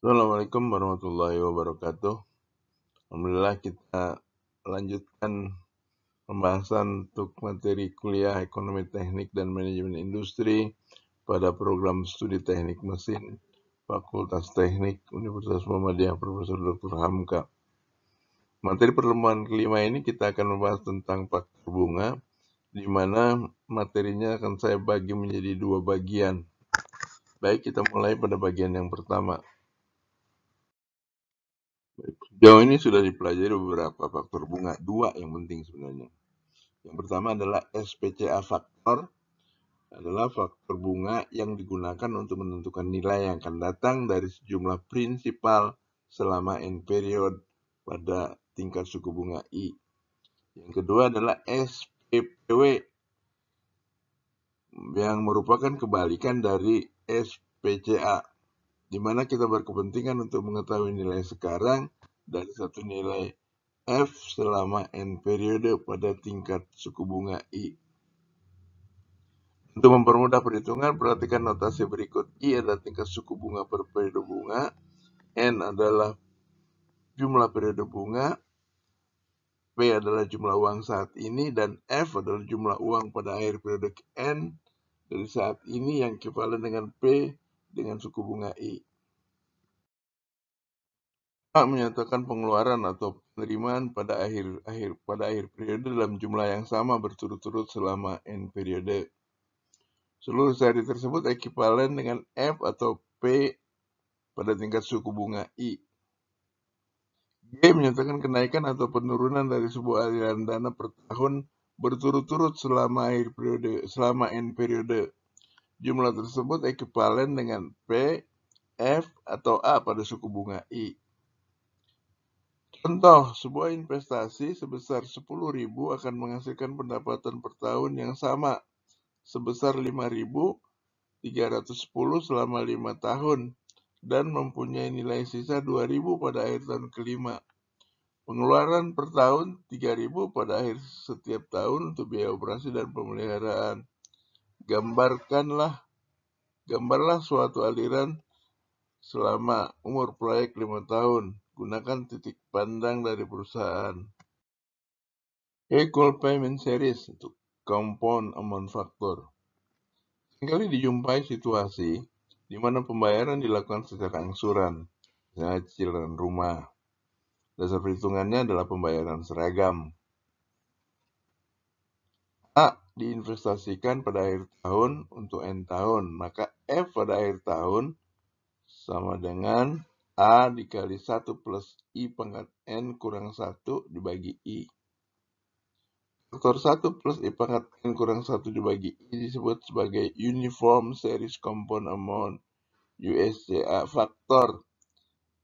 Assalamualaikum warahmatullahi wabarakatuh. Alhamdulillah kita lanjutkan pembahasan untuk materi kuliah Ekonomi Teknik dan Manajemen Industri pada program studi Teknik Mesin Fakultas Teknik Universitas Muhammadiyah Profesor Dr. Hamka. Materi pertemuan kelima ini kita akan membahas tentang faktor bunga, di mana materinya akan saya bagi menjadi dua bagian. Baik, kita mulai pada bagian yang pertama. Sejauh ini sudah dipelajari beberapa faktor bunga, dua yang penting sebenarnya. Yang pertama adalah SPCA faktor, adalah faktor bunga yang digunakan untuk menentukan nilai yang akan datang dari sejumlah prinsipal selama n period pada tingkat suku bunga I. Yang kedua adalah SPPW yang merupakan kebalikan dari SPCA, di mana kita berkepentingan untuk mengetahui nilai sekarang dari satu nilai F selama N periode pada tingkat suku bunga I. Untuk mempermudah perhitungan, perhatikan notasi berikut. I adalah tingkat suku bunga per periode bunga, N adalah jumlah periode bunga, P adalah jumlah uang saat ini, dan F adalah jumlah uang pada akhir periode N dari saat ini yang kivalen dengan P dengan suku bunga I hak menyatakan pengeluaran atau penerimaan pada akhir-akhir pada akhir periode dalam jumlah yang sama berturut-turut selama n periode. Seluruh seri tersebut ekivalen dengan F atau P pada tingkat suku bunga I. G menyatakan kenaikan atau penurunan dari sebuah aliran dana per tahun berturut-turut selama akhir periode selama n periode. Jumlah tersebut ekivalen dengan P, F, atau A pada suku bunga I. Contoh, sebuah investasi sebesar 10000 akan menghasilkan pendapatan per tahun yang sama sebesar 5310 selama 5 tahun dan mempunyai nilai sisa 2000 pada akhir tahun kelima. Pengeluaran per tahun 3000 pada akhir setiap tahun untuk biaya operasi dan pemeliharaan. Gambarkanlah, gambarlah suatu aliran selama umur proyek 5 tahun gunakan titik pandang dari perusahaan. Equal Payment Series untuk Compound Amount Factor. Sekali dijumpai situasi di mana pembayaran dilakukan secara angsuran, misalnya cicilan rumah. Dasar perhitungannya adalah pembayaran seragam. A diinvestasikan pada akhir tahun untuk N tahun, maka F pada akhir tahun sama dengan A dikali 1 plus I pangkat N kurang 1 dibagi I. Faktor 1 plus I pangkat N kurang 1 dibagi I disebut sebagai uniform series compound amount USCA faktor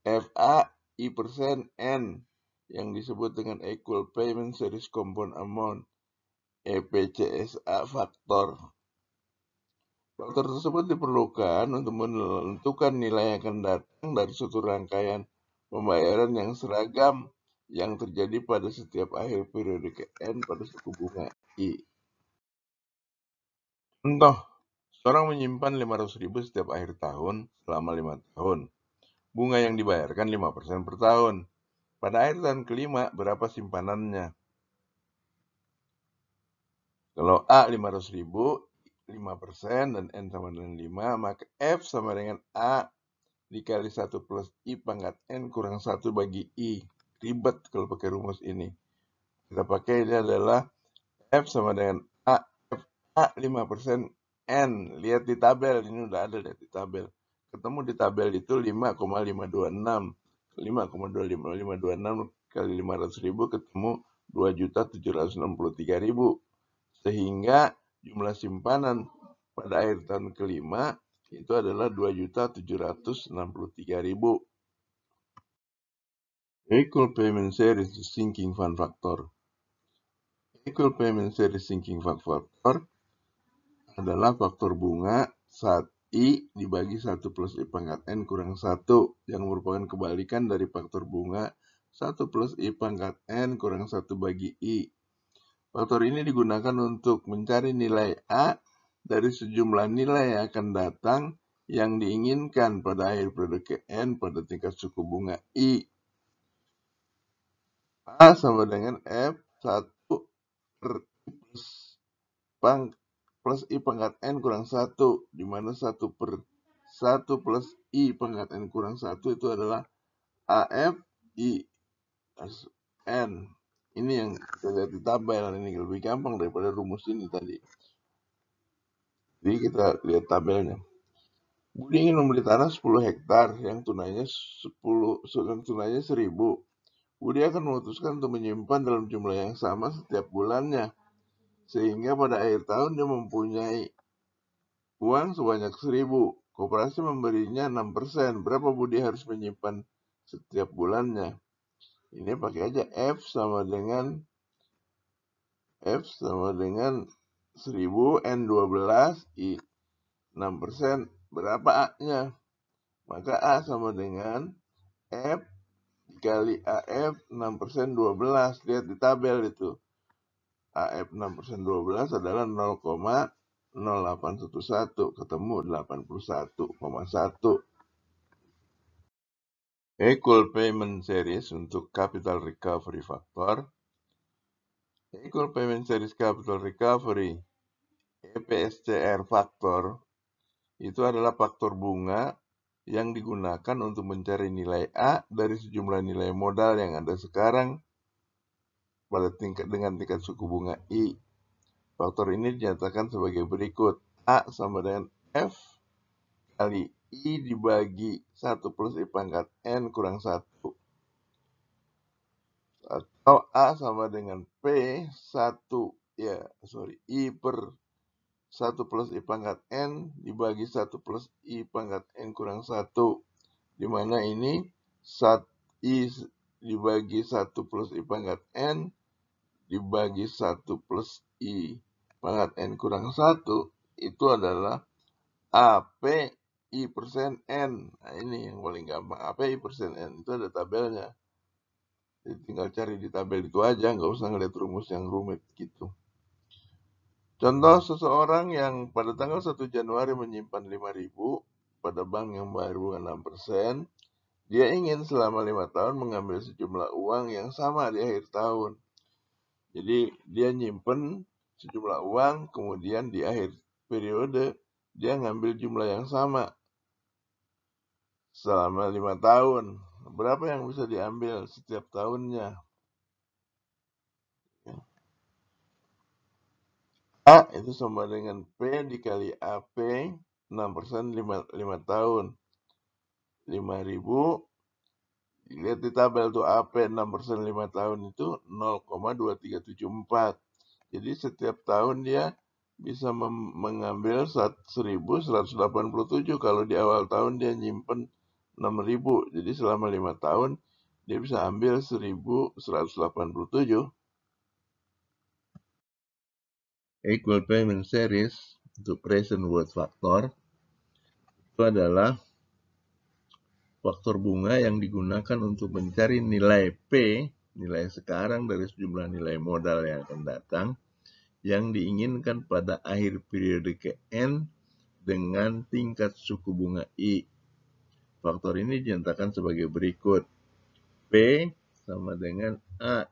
FA I persen N yang disebut dengan equal payment series compound amount EPCSA faktor Faktor tersebut diperlukan untuk menentukan nilai yang akan datang dari suatu rangkaian pembayaran yang seragam yang terjadi pada setiap akhir periode ke n pada suku bunga I. Contoh, seorang menyimpan 500 ribu setiap akhir tahun selama 5 tahun. Bunga yang dibayarkan 5% per tahun. Pada akhir tahun kelima, berapa simpanannya? Kalau A 500 ribu, 5% dan N sama dengan 5, maka F sama dengan A dikali 1 plus I pangkat N kurang 1 bagi I. Ribet kalau pakai rumus ini. Kita pakai ini adalah F sama dengan A, F A 5% N. Lihat di tabel, ini udah ada lihat di tabel. Ketemu di tabel itu 5,526. 5,526 kali 500 ribu ketemu 2.763.000. Sehingga jumlah simpanan pada akhir tahun kelima itu adalah 2.763.000. Equal Payment Series Sinking Fund Factor Equal Payment Series Sinking Fund Factor adalah faktor bunga saat I dibagi 1 plus I pangkat N kurang 1 yang merupakan kebalikan dari faktor bunga 1 plus I pangkat N kurang 1 bagi I Faktor ini digunakan untuk mencari nilai A dari sejumlah nilai yang akan datang yang diinginkan pada akhir periode N pada tingkat suku bunga I. A sama dengan F1 per I plus, pang, plus I pangkat N kurang 1, di mana 1 per 1 plus I pangkat N kurang 1 itu adalah AF I N ini yang kita lihat di tabel ini lebih gampang daripada rumus ini tadi. Jadi kita lihat tabelnya. Budi ingin membeli tanah 10 hektar yang tunainya 10 yang tunainya 1000. Budi akan memutuskan untuk menyimpan dalam jumlah yang sama setiap bulannya. Sehingga pada akhir tahun dia mempunyai uang sebanyak 1000. Koperasi memberinya 6%. Berapa Budi harus menyimpan setiap bulannya? Ini pakai aja F sama dengan F sama dengan 1000 N12 I 6% berapa A-nya? Maka A sama dengan F dikali AF 6% 12. Lihat di tabel itu. AF 6% 12 adalah 0,0811 ketemu 81,1. Equal Payment Series untuk Capital Recovery Factor, Equal Payment Series Capital Recovery, EPSCR Factor, itu adalah faktor bunga yang digunakan untuk mencari nilai A dari sejumlah nilai modal yang ada sekarang pada tingkat dengan tingkat suku bunga I. Faktor ini dinyatakan sebagai berikut. A sama dengan F kali I dibagi 1 plus I pangkat N kurang 1. Atau A sama dengan P 1, ya sorry, I per 1 plus I pangkat N dibagi 1 plus I pangkat N kurang 1. Dimana ini 1, I dibagi 1 plus I pangkat N dibagi 1 plus I pangkat N kurang 1 itu adalah AP I persen N. Nah, ini yang paling gampang. Apa I persen N? Itu ada tabelnya. Jadi tinggal cari di tabel itu aja, nggak usah ngeliat rumus yang rumit gitu. Contoh seseorang yang pada tanggal 1 Januari menyimpan 5000 pada bank yang baru 6%, dia ingin selama lima tahun mengambil sejumlah uang yang sama di akhir tahun. Jadi dia nyimpen sejumlah uang, kemudian di akhir periode dia ngambil jumlah yang sama selama lima tahun. Berapa yang bisa diambil setiap tahunnya? A itu sama dengan P dikali AP 6% 5, 5 tahun. 5000 dilihat di tabel tuh AP 6% 5 tahun itu 0,2374. Jadi setiap tahun dia bisa mengambil 1187 kalau di awal tahun dia nyimpen 6.000. Jadi selama 5 tahun dia bisa ambil 1.187 equal payment series untuk present worth factor itu adalah faktor bunga yang digunakan untuk mencari nilai P, nilai sekarang dari sejumlah nilai modal yang akan datang, yang diinginkan pada akhir periode ke N dengan tingkat suku bunga I Faktor ini dinyatakan sebagai berikut. P sama dengan A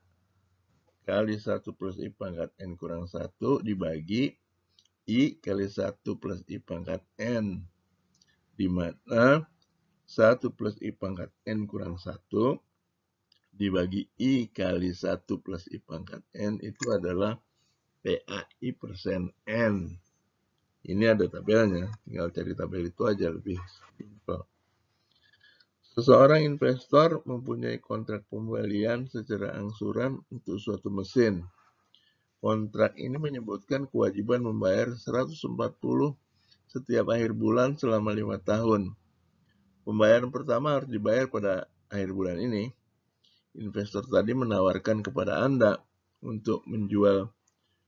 kali 1 plus I pangkat N kurang 1 dibagi I kali 1 plus I pangkat N. Di mana 1 plus I pangkat N kurang 1 dibagi I kali 1 plus I pangkat N itu adalah PAI persen N. Ini ada tabelnya, tinggal cari tabel itu aja lebih simpel. Seseorang investor mempunyai kontrak pembelian secara angsuran untuk suatu mesin. Kontrak ini menyebutkan kewajiban membayar 140 setiap akhir bulan selama lima tahun. Pembayaran pertama harus dibayar pada akhir bulan ini. Investor tadi menawarkan kepada Anda untuk menjual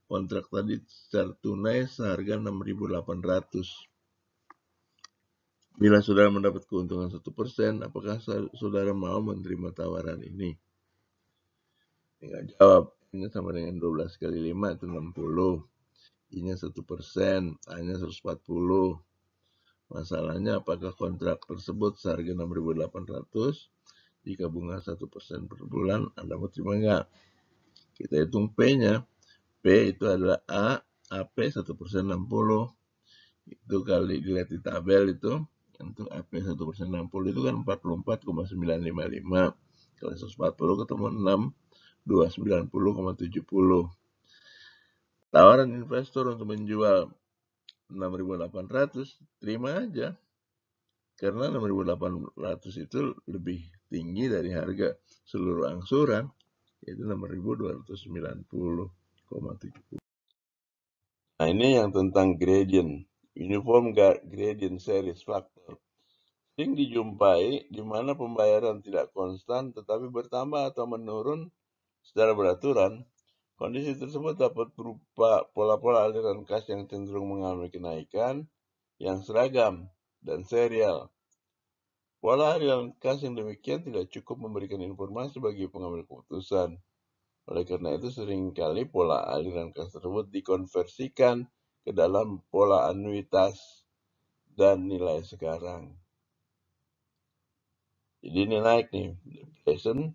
kontrak tadi secara tunai seharga 6.800. Bila saudara mendapat keuntungan satu persen, apakah saudara mau menerima tawaran ini? Tinggal jawab. Ini sama dengan 12 kali 5 itu 60. Ini satu persen, A-nya 140. Masalahnya apakah kontrak tersebut seharga 6.800 jika bunga satu persen per bulan Anda mau terima enggak? Kita hitung P-nya. P itu adalah A, AP 1% 60. Itu kali dilihat di tabel itu untuk AP 1 60 itu kan 44,955 kalau 140 ketemu 6 290,70 tawaran investor untuk menjual 6.800 terima aja karena 6.800 itu lebih tinggi dari harga seluruh angsuran yaitu 6.290,70 nah ini yang tentang gradient uniform gradient series factor sering dijumpai di mana pembayaran tidak konstan tetapi bertambah atau menurun secara beraturan. Kondisi tersebut dapat berupa pola-pola aliran kas yang cenderung mengalami kenaikan yang seragam dan serial. Pola aliran kas yang demikian tidak cukup memberikan informasi bagi pengambil keputusan. Oleh karena itu, seringkali pola aliran kas tersebut dikonversikan ke dalam pola anuitas dan nilai sekarang. Jadi ini naik nih, present,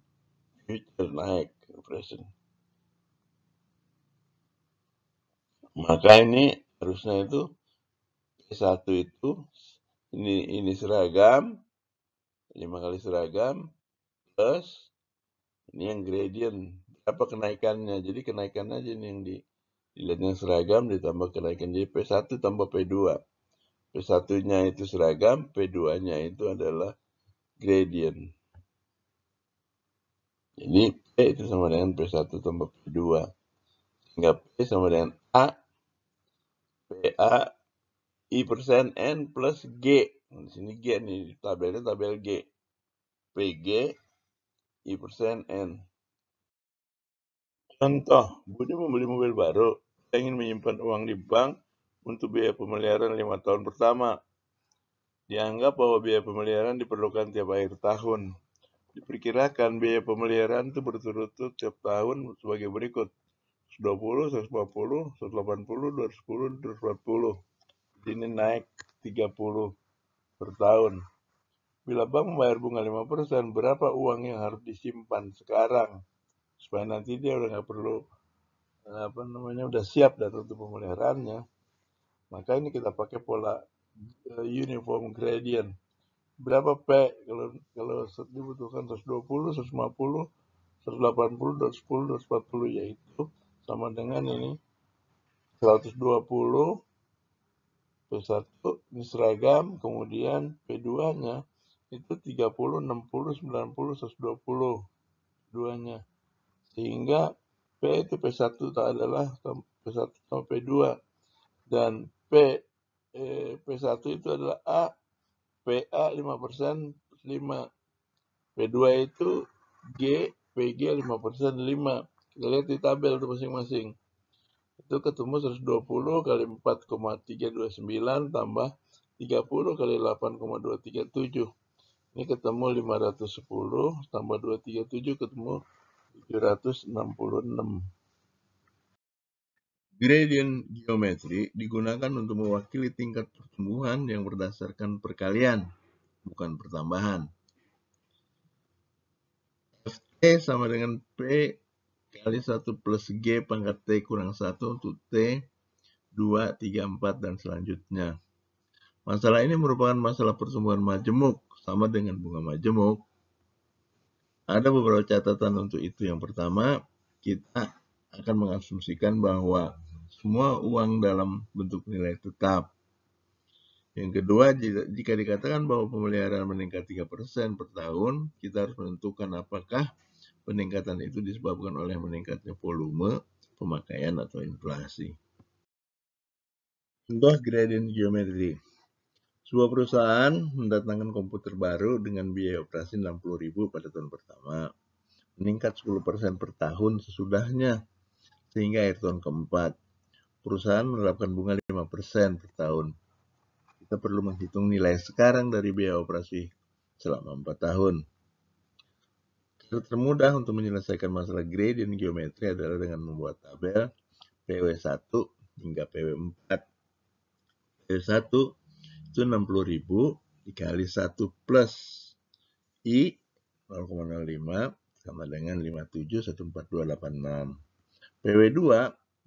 future naik ke present. Maka ini harusnya itu P1 itu ini ini seragam lima kali seragam plus ini yang gradient apa kenaikannya jadi kenaikannya aja nih yang di Dilihatnya seragam ditambah kenaikan. Jadi P1 tambah P2. P1-nya itu seragam, P2-nya itu adalah gradient. Jadi P itu sama dengan P1 tambah P2. Sehingga P sama dengan A, PA, I persen N plus G. Nah, di sini G nih, tabelnya tabel G. PG, I persen N. Contoh, Budi membeli mobil baru. ingin menyimpan uang di bank untuk biaya pemeliharaan lima tahun pertama. Dianggap bahwa biaya pemeliharaan diperlukan tiap akhir tahun. Diperkirakan biaya pemeliharaan itu berturut-turut tiap tahun sebagai berikut. 120, 150, 180, 210, 240. Ini naik 30 per tahun. Bila bank membayar bunga 5%, berapa uang yang harus disimpan sekarang? supaya nanti dia udah nggak perlu apa namanya udah siap data untuk pemeliharaannya maka ini kita pakai pola eh, uniform gradient berapa P kalau kalau dibutuhkan 120 150 180 210 240 yaitu sama dengan ini 120 P1 ini seragam kemudian P2 nya itu 30 60 90 120 duanya sehingga P itu P1 adalah P1 sama P2. Dan P, eh, P1 itu adalah A, PA 5%, 5. P2 itu G, PG 5%, 5. Kita lihat di tabel itu masing-masing. Itu ketemu 120 kali 4,329 tambah 30 kali 8,237. Ini ketemu 510 tambah 237 ketemu 766. Gradient geometri digunakan untuk mewakili tingkat pertumbuhan yang berdasarkan perkalian, bukan pertambahan. FT sama dengan P kali 1 plus G pangkat T kurang 1 untuk T 2, 3, 4, dan selanjutnya. Masalah ini merupakan masalah pertumbuhan majemuk, sama dengan bunga majemuk. Ada beberapa catatan untuk itu. Yang pertama, kita akan mengasumsikan bahwa semua uang dalam bentuk nilai tetap. Yang kedua, jika dikatakan bahwa pemeliharaan meningkat 3% per tahun, kita harus menentukan apakah peningkatan itu disebabkan oleh meningkatnya volume, pemakaian, atau inflasi. Contoh gradient geometry. Sebuah perusahaan mendatangkan komputer baru dengan biaya operasi 60.000 pada tahun pertama, meningkat 10% per tahun sesudahnya, sehingga akhir tahun keempat. Perusahaan menerapkan bunga 5% per tahun. Kita perlu menghitung nilai sekarang dari biaya operasi selama 4 tahun. Cara termudah untuk menyelesaikan masalah gradient geometri adalah dengan membuat tabel PW1 hingga PW4. PW1 itu 60.000 dikali 1 plus I 0,05 sama dengan 5714286. PW2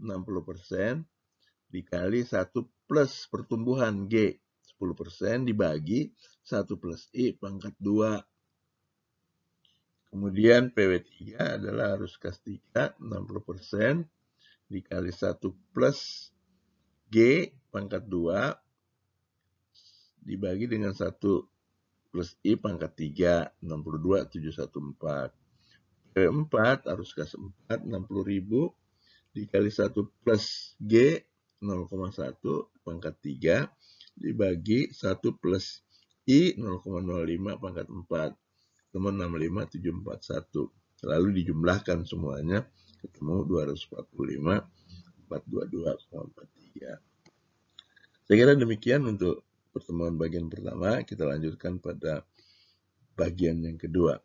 60% dikali 1 plus pertumbuhan G 10% dibagi 1 plus I pangkat 2. Kemudian PW3 adalah arus kas 3 60% dikali 1 plus G pangkat 2 dibagi dengan 1 plus I pangkat 3, 62, 714. P4 arus gas 4, 60.000 dikali 1 plus G 0,1 pangkat 3 dibagi 1 plus I 0,05 pangkat 4 teman 65 741 lalu dijumlahkan semuanya ketemu 245 43. saya kira demikian untuk pertemuan bagian pertama, kita lanjutkan pada bagian yang kedua.